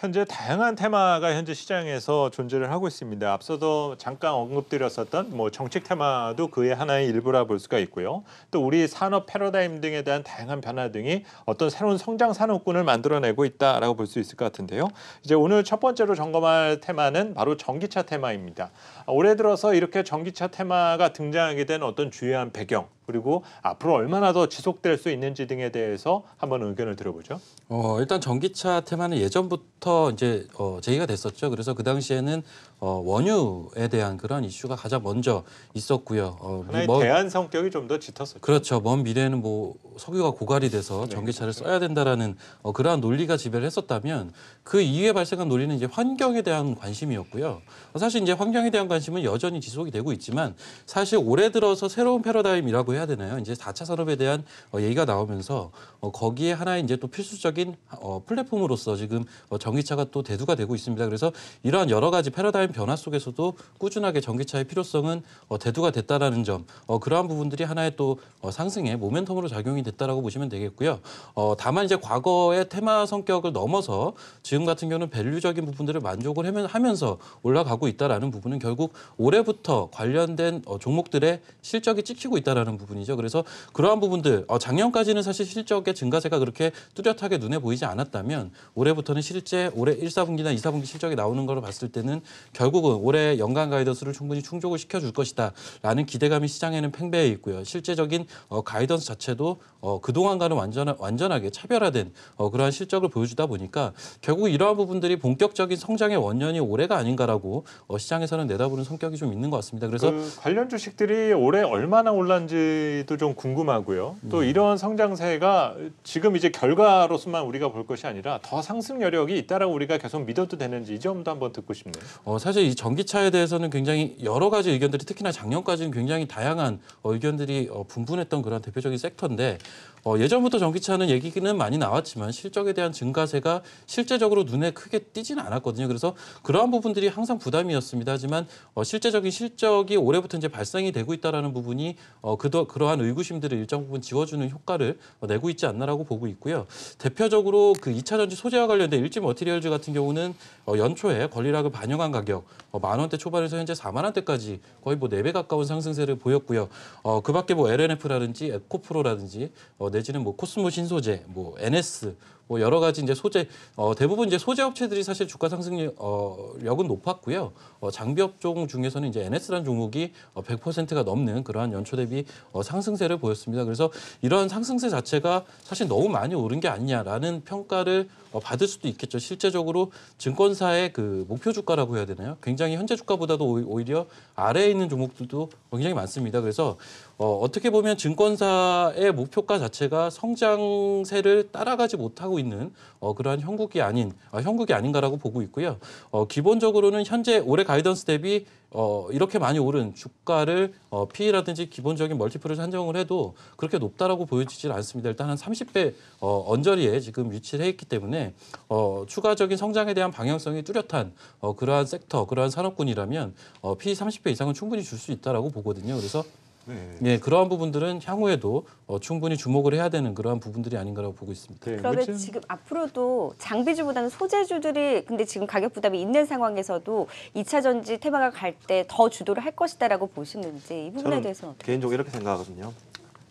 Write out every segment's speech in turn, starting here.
현재 다양한 테마가 현재 시장에서 존재를 하고 있습니다. 앞서도 잠깐 언급드렸었던 뭐 정책 테마도 그의 하나의 일부라 볼 수가 있고요. 또 우리 산업 패러다임 등에 대한 다양한 변화 등이 어떤 새로운 성장 산업군을 만들어내고 있다라고 볼 수 있을 것 같은데요. 이제 오늘 첫 번째로 점검할 테마는 바로 전기차 테마입니다. 올해 들어서 이렇게 전기차 테마가 등장하게 된 어떤 주요한 배경 그리고 앞으로 얼마나 더 지속될 수 있는지 등에 대해서 한번 의견을 들어보죠. 어, 일단 전기차 테마는 예전부터 이제 어, 제기가 됐었죠. 그래서 그 당시에는 어, 원유에 대한 그런 이슈가 가장 먼저 있었고요. 어, 뭐 하나의 뭐, 대안 성격이 좀 더 짙었었죠. 그렇죠. 먼 미래에는 뭐 석유가 고갈이 돼서 네. 전기차를 네, 써야 된다라는 어, 그러한 논리가 지배를 했었다면 그 이후에 발생한 논리는 이제 환경에 대한 관심이었고요. 사실 이제 환경에 대한 관심은 여전히 지속이 되고 있지만 사실 올해 들어서 새로운 패러다임이라고 해야 되나요? 이제 4차 산업에 대한 어, 얘기가 나오면서 어, 거기에 하나의 이제 또 필수적인 어, 플랫폼으로서 지금 어, 전기차가 또 대두가 되고 있습니다. 그래서 이러한 여러 가지 패러다임 변화 속에서도 꾸준하게 전기차의 필요성은 어, 대두가 됐다라는 점, 어, 그러한 부분들이 하나의 또 어, 상승의 모멘텀으로 작용이 됐다라고 보시면 되겠고요. 어, 다만 이제 과거의 테마 성격을 넘어서 지금 같은 경우는 밸류적인 부분들을 만족을 하면서 올라가고 있다라는 부분은 결국 올해부터 관련된 어, 종목들의 실적이 찍히고 있다라는 부분. 부분이죠. 그래서 그러한 부분들 어, 작년까지는 사실 실적의 증가세가 그렇게 뚜렷하게 눈에 보이지 않았다면 올해부터는 실제 올해 1사분기나 2사분기 실적이 나오는 걸 봤을 때는 결국은 올해 연간 가이던스를 충분히 충족을 시켜줄 것이다라는 기대감이 시장에는 팽배해 있고요. 실제적인 어, 가이던스 자체도 어, 그동안과는 완전, 완전하게 차별화된 어, 그러한 실적을 보여주다 보니까 결국 이러한 부분들이 본격적인 성장의 원년이 올해가 아닌가라고 어, 시장에서는 내다보는 성격이 좀 있는 것 같습니다. 그래서 그 관련 주식들이 올해 얼마나 올랐는지 있지도좀 궁금하고요. 또 네. 이런 성장세가 지금 이제 결과로서만 우리가 볼 것이 아니라 더 상승 여력이 있다라고 우리가 계속 믿어도 되는지 이 점도 한번 듣고 싶네요. 어, 사실 이 전기차에 대해서는 굉장히 여러 가지 의견들이 특히나 작년까지는 굉장히 다양한 어, 의견들이 어, 분분했던 그런 대표적인 섹터인데 어, 예전부터 전기차는 얘기는 많이 나왔지만 실적에 대한 증가세가 실제적으로 눈에 크게 띄지는 않았거든요. 그래서 그러한 부분들이 항상 부담이었습니다. 하지만 어, 실제적인 실적이 올해부터 이제 발생이 되고 있다라는 부분이 어, 그동안 그러, 그러한 의구심들을 일정 부분 지워주는 효과를 내고 있지 않나라고 보고 있고요. 대표적으로 그 2차 전지 소재와 관련된 일지 머티리얼즈 같은 경우는 어, 연초에 권리락을 반영한 가격 어, 만 원대 초반에서 현재 4만 원대까지 거의 뭐 4배 가까운 상승세를 보였고요. 어, 그 밖에 뭐 LNF라든지 에코프로라든지 어, 내지는 뭐 코스모 신소재, 뭐 NS 뭐 여러 가지 이제 소재 어, 대부분 이제 소재 업체들이 사실 주가 상승력은 어, 높았고요. 어, 장비 업종 중에서는 이제 NS라는 종목이 어, 100%가 넘는 그러한 연초 대비 어, 상승세를 보였습니다. 그래서 이러한 상승세 자체가 사실 너무 많이 오른 게 아니냐라는 평가를 뭐 받을 수도 있겠죠. 실제적으로 증권사의 그 목표 주가라고 해야 되나요? 굉장히 현재 주가보다도 오히려 아래에 있는 종목들도 굉장히 많습니다. 그래서 어, 어떻게 보면 증권사의 목표가 자체가 성장세를 따라가지 못하고 있는 어, 그러한 형국이 아닌 어, 형국이 아닌가라고 보고 있고요. 어, 기본적으로는 현재 올해 가이던스 대비 어, 이렇게 많이 오른 주가를 어, PE라든지 기본적인 멀티플을 산정을 해도 그렇게 높다라고 보여지질 않습니다. 일단 한 30배 어, 언저리에 지금 위치를 해 있기 때문에 어, 추가적인 성장에 대한 방향성이 뚜렷한 어, 그러한 섹터, 그러한 산업군이라면 어, PE 30배 이상은 충분히 줄 수 있다라고 보거든요. 그래서 네. 예, 그러한 부분들은 향후에도 어, 충분히 주목을 해야 되는 그러한 부분들이 아닌가라고 보고 있습니다. 네, 그러면 그렇죠? 지금 앞으로도 장비주보다는 소재주들이 근데 지금 가격 부담이 있는 상황에서도 2차 전지 테마가 갈 때 더 주도를 할 것이다라고 보시는지 이 부분에 대해서 어떻게 개인적으로 이렇게 생각하거든요.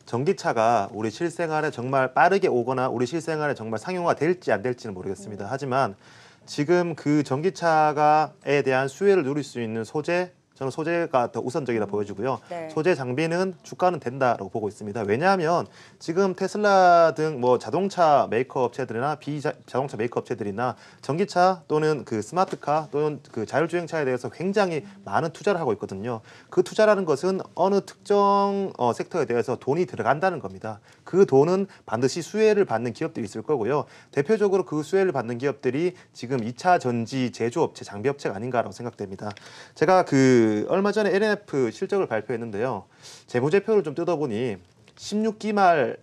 전기차가 우리 실생활에 정말 빠르게 오거나 우리 실생활에 정말 상용화 될지 안 될지는 모르겠습니다. 음. 하지만 지금 그 전기차가에 대한 수혜를 누릴 수 있는 소재 저는 소재가 더 우선적이라 음. 보여지고요. 네. 소재 장비는 주가는 된다라고 보고 있습니다. 왜냐하면 지금 테슬라 등 뭐 자동차 메이커 업체들이나 비자동차 메이커 업체들이나 전기차 또는 그 스마트카 또는 그 자율주행차에 대해서 굉장히 음. 많은 투자를 하고 있거든요. 그 투자라는 것은 어느 특정 어, 섹터에 대해서 돈이 들어간다는 겁니다. 그 돈은 반드시 수혜를 받는 기업들이 있을 거고요. 대표적으로 그 수혜를 받는 기업들이 지금 2차 전지 제조업체, 장비업체가 아닌가라고 생각됩니다. 제가 그 얼마 전에 LNF 실적을 발표했는데요. 재무제표를 좀 뜯어보니 16기 말이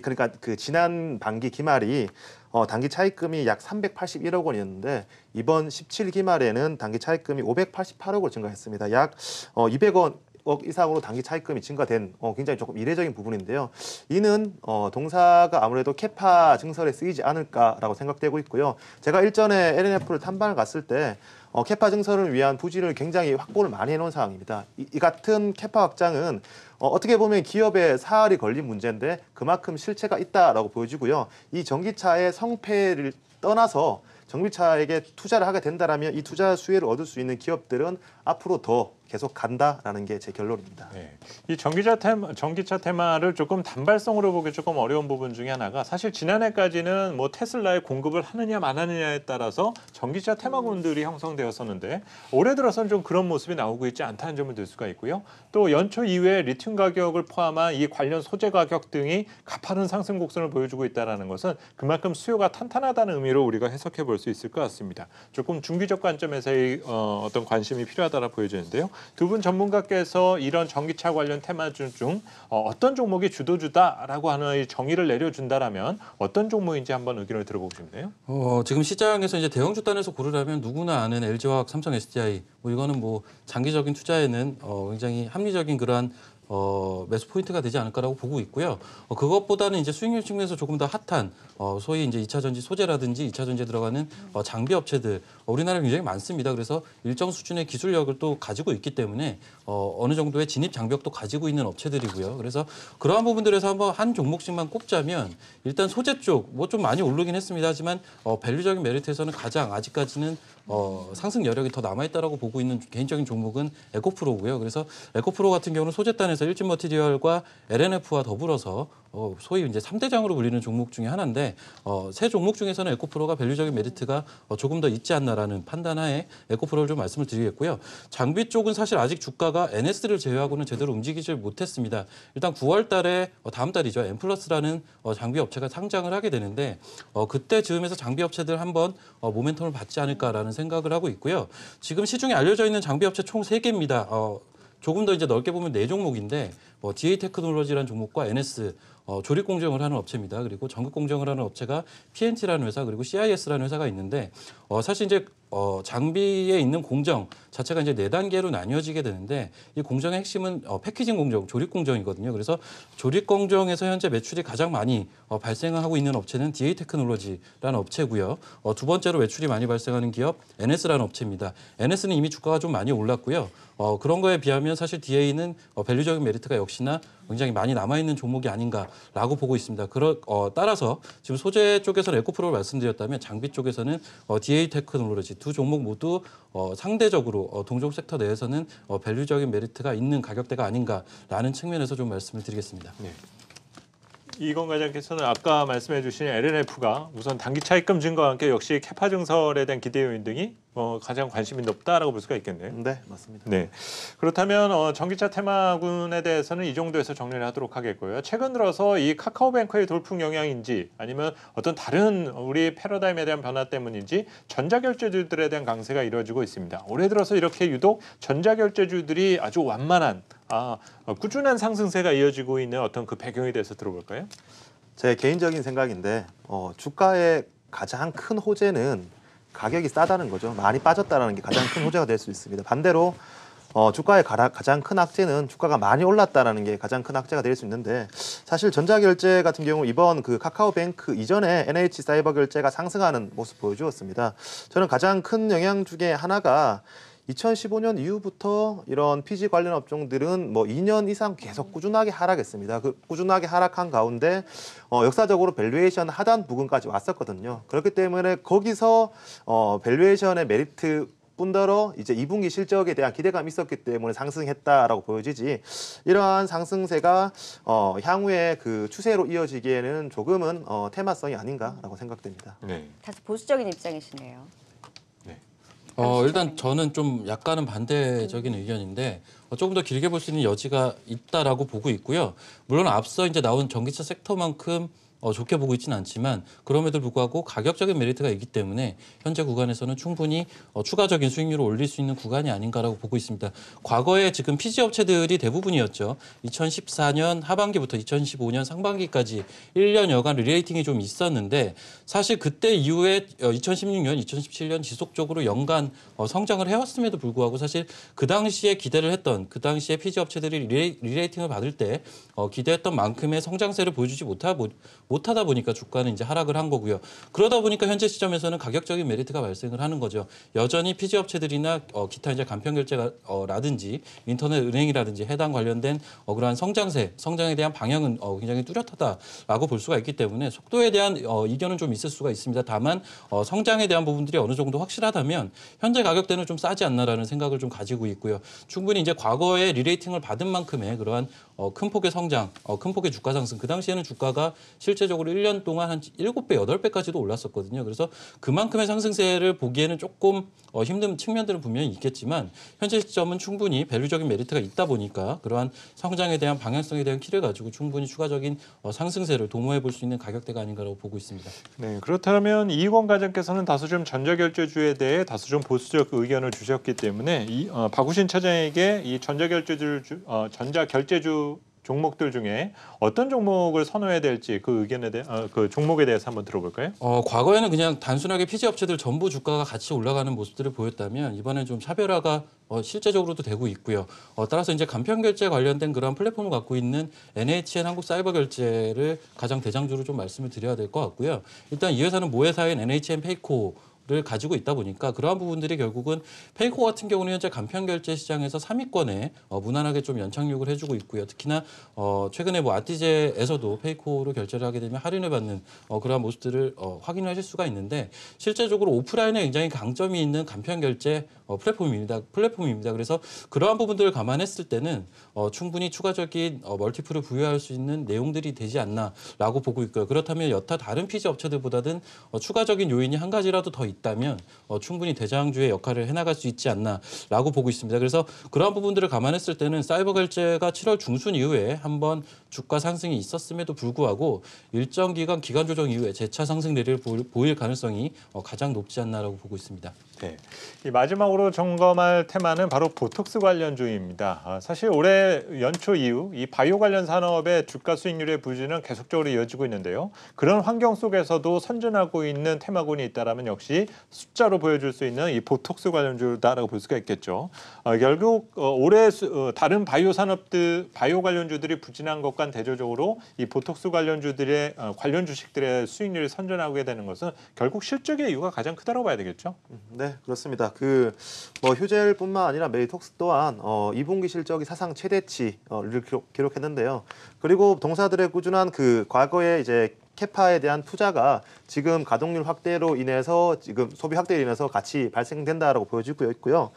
그러니까 그 지난 반기 기말이 어, 단기 차입금이 약 381억 원이었는데 이번 17기 말에는 단기 차입금이 588억으로 증가했습니다. 약 어, 200원 억 이상으로 단기 차입금이 증가된 어, 굉장히 조금 이례적인 부분인데요. 이는 어, 동사가 아무래도 캐파 증설에 쓰이지 않을까라고 생각되고 있고요. 제가 일전에 LNF를 탐방을 갔을 때 어, 캐파 증설을 위한 부지를 굉장히 확보를 많이 해놓은 상황입니다. 이, 이 같은 캐파 확장은 어, 어떻게 보면 기업의 사활이 걸린 문제인데 그만큼 실체가 있다라고 보여지고요. 이 전기차의 성패를 떠나서 정비차에게 투자를 하게 된다라면 이 투자 수혜를 얻을 수 있는 기업들은 앞으로 더 계속 간다라는 게 제 결론입니다. 네. 이 전기차 테마, 전기차 테마를 조금 단발성으로 보기 조금 어려운 부분 중에 하나가 사실 지난해까지는 뭐 테슬라의 공급을 하느냐 마느냐에 따라서 전기차 테마군들이 형성되었었는데 올해 들어서는 좀 그런 모습이 나오고 있지 않다는 점을 들 수가 있고요. 또 연초 이후에 리튬 가격을 포함한 이 관련 소재 가격 등이 가파른 상승 곡선을 보여주고 있다는 것은 그만큼 수요가 탄탄하다는 의미로 우리가 해석해 볼 수 있을 것 같습니다. 조금 중기적 관점에서의 어, 어떤 관심이 필요하다라 보여지는데요. 두분 전문가께서 이런 전기차 관련 테마 중 어, 어떤 종목이 주도주다라고 하는 정의를 내려준다라면 어떤 종목인지 한번 의견을 들어보고 싶네요. 어, 지금 시장에서 이제 대형 주단에서 고르라면 누구나 아는 LG화학, 삼성 SDI 뭐 이거는 뭐 장기적인 투자에는 어, 굉장히 합리적인 그러한 어, 매수 포인트가 되지 않을까라고 보고 있고요. 어, 그것보다는 이제 수익률 측면에서 조금 더 핫한 어, 소위 이제 2차 전지 소재라든지 2차 전지에 들어가는 어, 장비 업체들 어, 우리나라에 굉장히 많습니다. 그래서 일정 수준의 기술력을 또 가지고 있기 때문에 어, 어느 정도의 진입 장벽도 가지고 있는 업체들이고요. 그래서 그러한 부분들에서 한번 한 종목씩만 꼽자면 일단 소재 쪽 뭐 좀 많이 오르긴 했습니다. 하지만 어, 밸류적인 메리트에서는 가장 아직까지는 어, 상승 여력이 더 남아 있다고 보고 있는 개인적인 종목은 에코프로고요. 그래서 에코프로 같은 경우는 소재단에서 관련서 일진 머티리얼과 LNF와 더불어서 어, 소위 이제 3대장으로 불리는 종목 중에 하나인데 어, 세 종목 중에서는 에코프로가 밸류적인 메리트가 어, 조금 더 있지 않나라는 판단하에 에코프로를 좀 말씀을 드리겠고요. 장비 쪽은 사실 아직 주가가 NS를 제외하고는 제대로 움직이질 못했습니다. 일단 9월 달에 어, 다음 달이죠. 엠플러스라는 어, 장비 업체가 상장을 하게 되는데 어, 그때 즈음에서 장비 업체들 한번 어, 모멘텀을 받지 않을까라는 생각을 하고 있고요. 지금 시중에 알려져 있는 장비 업체 총3개입니다 어, 조금 더 이제 넓게 보면 네 종목인데 뭐 DA 테크놀로지라는 종목과 NS 어, 조립 공정을 하는 업체입니다. 그리고 전극 공정을 하는 업체가 PNT라는 회사 그리고 CIS라는 회사가 있는데 어, 사실 이제 어, 장비에 있는 공정 자체가 이제 네 단계로 나뉘어지게 되는데 이 공정의 핵심은 어, 패키징 공정, 조립 공정이거든요. 그래서 조립 공정에서 현재 매출이 가장 많이 어, 발생하고 있는 업체는 DA 테크놀로지라는 업체고요. 어, 두 번째로 매출이 많이 발생하는 기업 NS라는 업체입니다. NS는 이미 주가가 좀 많이 올랐고요. 어, 그런 거에 비하면 사실 DA는 어, 밸류적인 메리트가 역시나 굉장히 많이 남아있는 종목이 아닌가라고 보고 있습니다. 그러, 어, 따라서 지금 소재 쪽에서는 에코프로를 말씀드렸다면 장비 쪽에서는 어, DA 테크놀로지 두 종목 모두 어, 상대적으로 어, 동종 섹터 내에서는 어, 밸류적인 메리트가 있는 가격대가 아닌가라는 측면에서 좀 말씀을 드리겠습니다. 네. 이건 과장께서는 아까 말씀해 주신 LNF가 우선 단기 차익금 증가와 함께 역시 캐파 증설에 대한 기대 요인 등이 어, 가장 관심이 높다라고 볼 수가 있겠네요. 네, 맞습니다. 네. 그렇다면 어, 전기차 테마군에 대해서는 이 정도에서 정리를 하도록 하겠고요. 최근 들어서 이 카카오뱅크의 돌풍 영향인지 아니면 어떤 다른 우리 패러다임에 대한 변화 때문인지 전자결제주들에 대한 강세가 이루어지고 있습니다. 올해 들어서 이렇게 유독 전자결제주들이 아주 완만한 아, 어, 꾸준한 상승세가 이어지고 있는 어떤 그 배경에 대해서 들어볼까요? 제 개인적인 생각인데 어, 주가의 가장 큰 호재는 가격이 싸다는 거죠. 많이 빠졌다는 게 가장 큰 호재가 될 수 있습니다. 반대로 어, 주가의 가라, 가장 큰 악재는 주가가 많이 올랐다는 게 가장 큰 악재가 될 수 있는데 사실 전자결제 같은 경우 이번 그 카카오뱅크 이전에 NH 사이버 결제가 상승하는 모습 보여주었습니다. 저는 가장 큰 영향 중에 하나가 2015년 이후부터 이런 피지 관련 업종들은 뭐 2년 이상 계속 꾸준하게 하락했습니다. 그 꾸준하게 하락한 가운데 어, 역사적으로 밸류에이션 하단 부근까지 왔었거든요. 그렇기 때문에 거기서 어, 밸류에이션의 메리트 뿐더러 이제 2분기 실적에 대한 기대감이 있었기 때문에 상승했다라고 보여지지 이러한 상승세가 어, 향후에 그 추세로 이어지기에는 조금은 어, 테마성이 아닌가라고 생각됩니다. 네. 다소 보수적인 입장이시네요. 네. 어, 일단 저는 좀 약간은 반대적인 의견인데 어, 조금 더 길게 볼 수 있는 여지가 있다라고 보고 있고요. 물론 앞서 이제 나온 전기차 섹터만큼 어, 좋게 보고 있지는 않지만 그럼에도 불구하고 가격적인 메리트가 있기 때문에 현재 구간에서는 충분히 어, 추가적인 수익률을 올릴 수 있는 구간이 아닌가라고 보고 있습니다. 과거에 지금 피지 업체들이 대부분이었죠. 2014년 하반기부터 2015년 상반기까지 1년여간 리레이팅이 좀 있었는데 사실 그때 이후에 2016년, 어, 2017년 지속적으로 연간 어, 성장을 해왔음에도 불구하고 사실 그 당시에 기대를 했던 그 당시에 피지 업체들이 리레, 리레이팅을 받을 때 어, 기대했던 만큼의 성장세를 보여주지 못하고 못하다 보니까 주가는 이제 하락을 한 거고요. 그러다 보니까 현재 시점에서는 가격적인 메리트가 발생을 하는 거죠. 여전히 피지 업체들이나 어, 기타 이제 간편 결제라든지 어, 인터넷 은행이라든지 해당 관련된 어, 그러한 성장세, 성장에 대한 방향은 어, 굉장히 뚜렷하다라고 볼 수가 있기 때문에 속도에 대한 어, 이견은 좀 있을 수가 있습니다. 다만 어, 성장에 대한 부분들이 어느 정도 확실하다면 현재 가격대는 좀 싸지 않나라는 생각을 좀 가지고 있고요. 충분히 이제 과거에 리레이팅을 받은 만큼의 그러한 어, 큰 폭의 성장, 어, 큰 폭의 주가 상승, 그 당시에는 주가가 실제 실제적으로 1년 동안 한 7배, 8배까지도 올랐었거든요. 그래서 그만큼의 상승세를 보기에는 조금 어, 힘든 측면들은 분명히 있겠지만 현재 시점은 충분히 밸류적인 메리트가 있다 보니까 그러한 성장에 대한 방향성에 대한 키를 가지고 충분히 추가적인 어, 상승세를 도모해 볼 수 있는 가격대가 아닌가라고 보고 있습니다. 네, 그렇다면 이희 과장께서는 다소 좀 전자결제주에 대해 다소 좀 보수적 의견을 주셨기 때문에 이, 어, 박우신 차장에게 이 전자결제주 어, 전자결제주 종목들 중에 어떤 종목을 선호해야 될지 그 의견에 대해 어, 그 종목에 대해서 한번 들어볼까요? 어, 과거에는 그냥 단순하게 피지 업체들 전부 주가가 같이 올라가는 모습들을 보였다면 이번엔 좀 차별화가 어, 실제적으로도 되고 있고요. 어, 따라서 이제 간편 결제 관련된 그런 플랫폼을 갖고 있는 NHN 한국 사이버 결제를 가장 대장주로 좀 말씀을 드려야 될 것 같고요. 일단 이 회사는 모회사인 NHN 페이코 를 가지고 있다 보니까 그러한 부분들이 결국은 페이코 같은 경우는 현재 간편 결제 시장에서 3위권에 어, 무난하게 좀 연착륙을 해주고 있고요. 특히나 어, 최근에 뭐 아티제에서도 페이코로 결제를 하게 되면 할인을 받는 어, 그러한 모습들을 어, 확인하실 수가 있는데 실제적으로 오프라인에 굉장히 강점이 있는 간편 결제 어, 플랫폼입니다. 플랫폼입니다. 그래서 그러한 부분들을 감안했을 때는 어, 충분히 추가적인 어, 멀티플을 부여할 수 있는 내용들이 되지 않나라고 보고 있고요. 그렇다면 여타 다른 피지 업체들보다는 어, 추가적인 요인이 한 가지라도 더 있. 다 있다면 어, 충분히 대장주의 역할을 해나갈 수 있지 않나라고 보고 있습니다. 그래서 그러한 부분들을 감안했을 때는 사이버 결제가 7월 중순 이후에 한번 주가 상승이 있었음에도 불구하고 일정 기간 기간 조정 이후에 재차 상승 내리를 보일 가능성이 어, 가장 높지 않나라고 보고 있습니다. 네, 마지막으로 점검할 테마는 바로 보톡스 관련주입니다. 아, 사실 올해 연초 이후 이 바이오 관련 산업의 주가 수익률의 부진은 계속적으로 이어지고 있는데요. 그런 환경 속에서도 선전하고 있는 테마군이 있다라면 역시 숫자로 보여줄 수 있는 이 보톡스 관련주다라고 볼 수가 있겠죠. 어, 결국 어, 올해 수, 어, 다른 바이오 산업들 바이오 관련주들이 부진한 것과 대조적으로 이 보톡스 관련주들의 어, 관련 주식들의 수익률이 선전하게 되는 것은 결국 실적의 이유가 가장 크다고 봐야 되겠죠. 음, 네, 그렇습니다. 그뭐 휴젤뿐만 아니라 메이톡스 또한 어, 2분기 실적이 사상 최대치를 기록, 기록했는데요. 그리고 동사들의 꾸준한 그 과거에 이제 케파에 대한 투자가 지금 가동률 확대로 인해서 지금 소비 확대로 인해서 같이 발생된다라고 보여지고 있고요.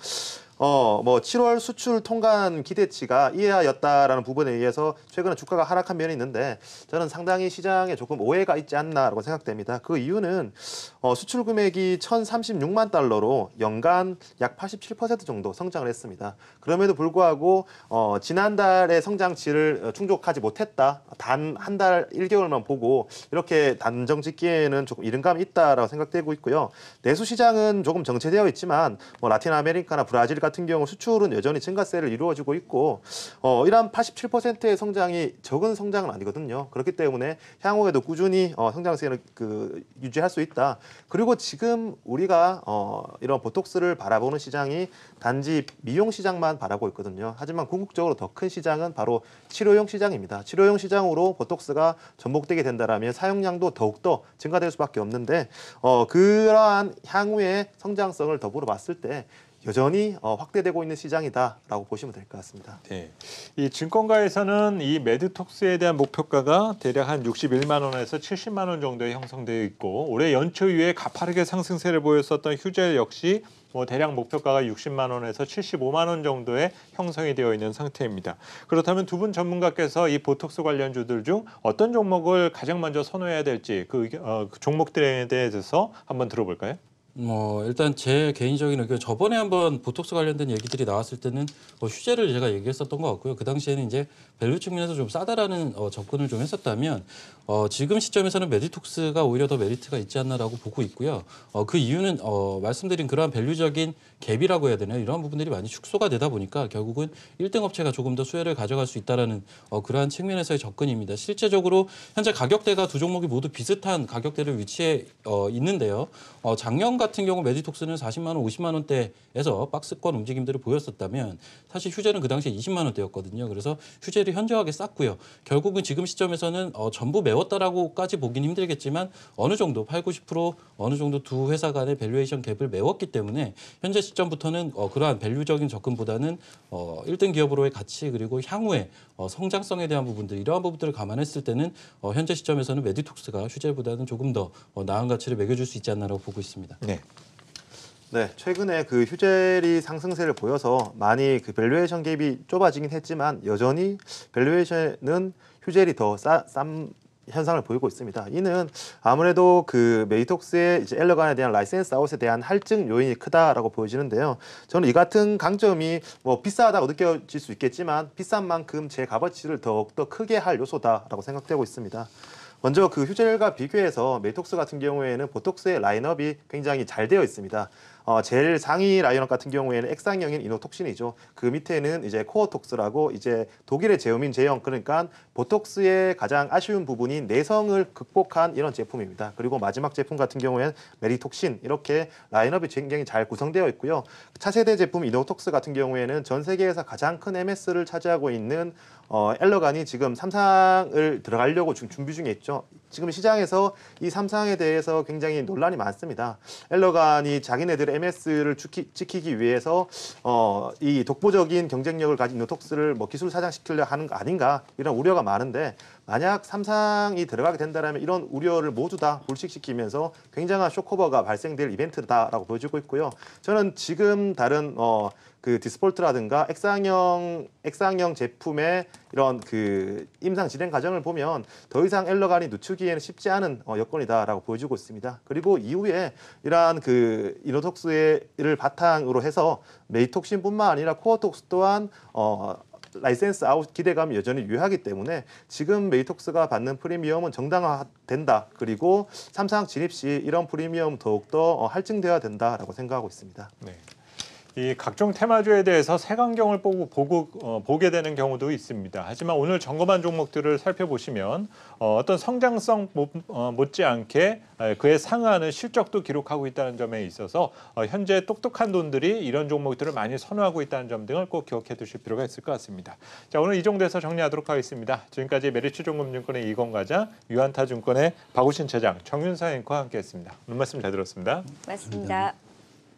어, 뭐 7월 수출 통관 기대치가 이하였다라는 부분에 의해서 최근에 주가가 하락한 면이 있는데 저는 상당히 시장에 조금 오해가 있지 않나라고 생각됩니다. 그 이유는 어, 수출 금액이 1,036만 달러로 연간 약 87% 정도 성장을 했습니다. 그럼에도 불구하고 어, 지난달의 성장치를 충족하지 못했다. 단 한 달 1개월만 보고 이렇게 단정 짓기에는 조금 이른감이 있다라고 생각되고 있고요. 내수 시장은 조금 정체되어 있지만 뭐 라틴 아메리카나 브라질 같은 같은 경우 수출은 여전히 증가세를 이루어지고 있고 어, 이러한 87%의 성장이 적은 성장은 아니거든요. 그렇기 때문에 향후에도 꾸준히 어, 성장세를 그, 유지할 수 있다. 그리고 지금 우리가 어, 이런 보톡스를 바라보는 시장이 단지 미용 시장만 바라고 있거든요. 하지만 궁극적으로 더 큰 시장은 바로 치료용 시장입니다. 치료용 시장으로 보톡스가 전복되게 된다라면 사용량도 더욱더 증가될 수밖에 없는데 어, 그러한 향후의 성장성을 더불어 봤을 때 여전히 어, 확대되고 있는 시장이다라고 보시면 될 것 같습니다. 네. 이 증권가에서는 이 매드톡스에 대한 목표가가 대략 한 61만 원에서 70만 원 정도에 형성되어 있고 올해 연초 이후에 가파르게 상승세를 보였었던 휴젤 역시 뭐 대략 목표가가 60만 원에서 75만 원 정도에 형성이 되어 있는 상태입니다. 그렇다면 두 분 전문가께서 이 보톡스 관련주들 중 어떤 종목을 가장 먼저 선호해야 될지 그, 어, 그 종목들에 대해서 한번 들어볼까요? 뭐 일단 제 개인적인 의견 저번에 한번 보톡스 관련된 얘기들이 나왔을 때는 뭐 휴재를 제가 얘기했었던 것 같고요. 그 당시에는 이제 밸류 측면에서 좀 싸다라는 어, 접근을 좀 했었다면 어, 지금 시점에서는 메디톡스가 오히려 더 메리트가 있지 않나라고 보고 있고요. 어, 그 이유는 어, 말씀드린 그러한 밸류적인 갭이라고 해야 되나요? 이러한 부분들이 많이 축소가 되다 보니까 결국은 1등 업체가 조금 더 수혜를 가져갈 수 있다라는 어, 그러한 측면에서의 접근입니다. 실제적으로 현재 가격대가 두 종목이 모두 비슷한 가격대를 위치해 어, 있는데요. 어, 작년 같은 경우 매지톡스는 40만 원, 50만 원대에서 박스권 움직임들을 보였었다면 사실 휴재는 그 당시에 20만 원대였거든요. 그래서 휴재를 현저하게 쌌고요. 결국은 지금 시점에서는 어, 전부 메웠다라고까지 보긴 힘들겠지만 어느 정도 8, 90% 어느 정도 두 회사 간의 밸류에이션 갭을 메웠기 때문에 현재 시점부터는 어, 그러한 밸류적인 접근보다는 어, 1등 기업으로의 가치 그리고 향후에 어, 성장성에 대한 부분들 이러한 부분들을 감안했을 때는 어, 현재 시점에서는 메디톡스가 휴재보다는 조금 더 어, 나은 가치를 매겨줄 수 있지 않나라고 보고 있습니다. 네. 네. 네, 최근에 그 휴젤이 상승세를 보여서 많이 그 밸류에이션 갭이 좁아지긴 했지만 여전히 밸류에이션은 휴젤이 더 싼 현상을 보이고 있습니다. 이는 아무래도 그 메이톡스의 이제 엘러간에 대한 라이센스 아웃에 대한 할증 요인이 크다라고 보여지는데요. 저는 이 같은 강점이 뭐 비싸다고 느껴질 수 있겠지만 비싼 만큼 제 값어치를 더욱더 크게 할 요소다라고 생각되고 있습니다. 먼저 그 휴젤과 비교해서 메이톡스 같은 경우에는 보톡스의 라인업이 굉장히 잘 되어 있습니다. 어, 제일 상위 라인업 같은 경우에는 액상형인 이노톡신이죠. 그 밑에는 이제 코어톡스라고 이제 독일의 제음인 제형 그러니까 보톡스의 가장 아쉬운 부분인 내성을 극복한 이런 제품입니다. 그리고 마지막 제품 같은 경우에는 메리톡신 이렇게 라인업이 굉장히 잘 구성되어 있고요. 차세대 제품 이노톡스 같은 경우에는 전 세계에서 가장 큰 MS를 차지하고 있는 어, 엘러간이 지금 삼상을 들어가려고 준비 중에 있죠. 지금 시장에서 이 삼상에 대해서 굉장히 논란이 많습니다. 엘러간이 자기네들의 MS를 지키, 기 위해서 어, 이 독보적인 경쟁력을 가진 노톡스를 뭐 기술 사장시키려 하는 거 아닌가 이런 우려가 많은데 만약 삼상이 들어가게 된다면 이런 우려를 모두 다 불식시키면서 굉장한 쇼커버가 발생될 이벤트다라고 보여지고 있고요. 저는 지금 다른 어, 그 디스폴트라든가 액상형 액상형 제품의 이런 그 임상 진행 과정을 보면 더 이상 엘러간이 늦추기에는 쉽지 않은 어, 여건이다라고 보여주고 있습니다. 그리고 이후에 이러한 그 이노톡스를 바탕으로 해서 메이톡신뿐만 아니라 코어톡스 또한 어 라이센스 아웃 기대감이 여전히 유효하기 때문에 지금 메이톡스가 받는 프리미엄은 정당화된다. 그리고 삼상 진입 시 이런 프리미엄 더욱더 어, 할증돼야 된다라고 생각하고 있습니다. 네. 이 각종 테마주에 대해서 색안경을 보고, 보고 어, 보게 되는 경우도 있습니다. 하지만 오늘 점검한 종목들을 살펴보시면 어, 떤 성장성 못, 어, 못지않게 그에 상응하는 실적도 기록하고 있다는 점에 있어서 어, 현재 똑똑한 돈들이 이런 종목들을 많이 선호하고 있다는 점 등을 꼭 기억해 두실 필요가 있을 것 같습니다. 자 오늘 이 정도에서 정리하도록 하겠습니다. 지금까지 메리츠종금증권의 이건 과장, 유한타증권의 박우신 차장, 정윤사 앵커와 함께했습니다. 오늘 말씀 잘 들었습니다. 고맙습니다.